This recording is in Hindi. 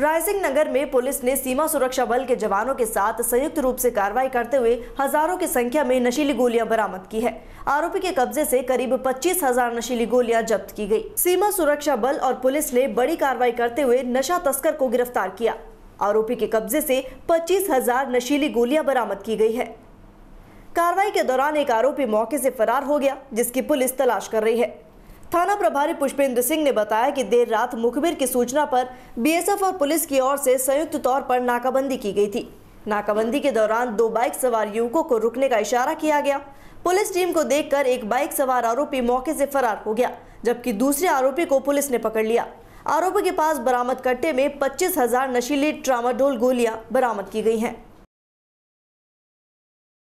राइजिंग नगर में पुलिस ने सीमा सुरक्षा बल के जवानों के साथ संयुक्त रूप से कार्रवाई करते हुए हजारों की संख्या में नशीली गोलियां बरामद की है आरोपी के कब्जे से करीब पच्चीस हजार नशीली गोलियां जब्त की गई। सीमा सुरक्षा बल और पुलिस ने बड़ी कार्रवाई करते हुए नशा तस्कर को गिरफ्तार किया आरोपी के कब्जे से पच्चीस हजार नशीली गोलियां बरामद की गई है कार्रवाई के दौरान एक आरोपी मौके से फरार हो गया जिसकी पुलिस तलाश कर रही है थाना प्रभारी पुष्पेंद्र सिंह ने बताया कि देर रात मुखबिर की सूचना पर बीएसएफ और पुलिस की ओर से संयुक्त तौर पर नाकाबंदी की गई थी नाकाबंदी के दौरान दो बाइक सवार युवकों को रुकने का इशारा किया गया पुलिस टीम को देखकर एक बाइक सवार आरोपी मौके से फरार हो गया जबकि दूसरे आरोपी को पुलिस ने पकड़ लिया आरोपी के पास बरामद कट्टे में पच्चीस हजार नशीले ट्रामाडोल गोलियां बरामद की गई है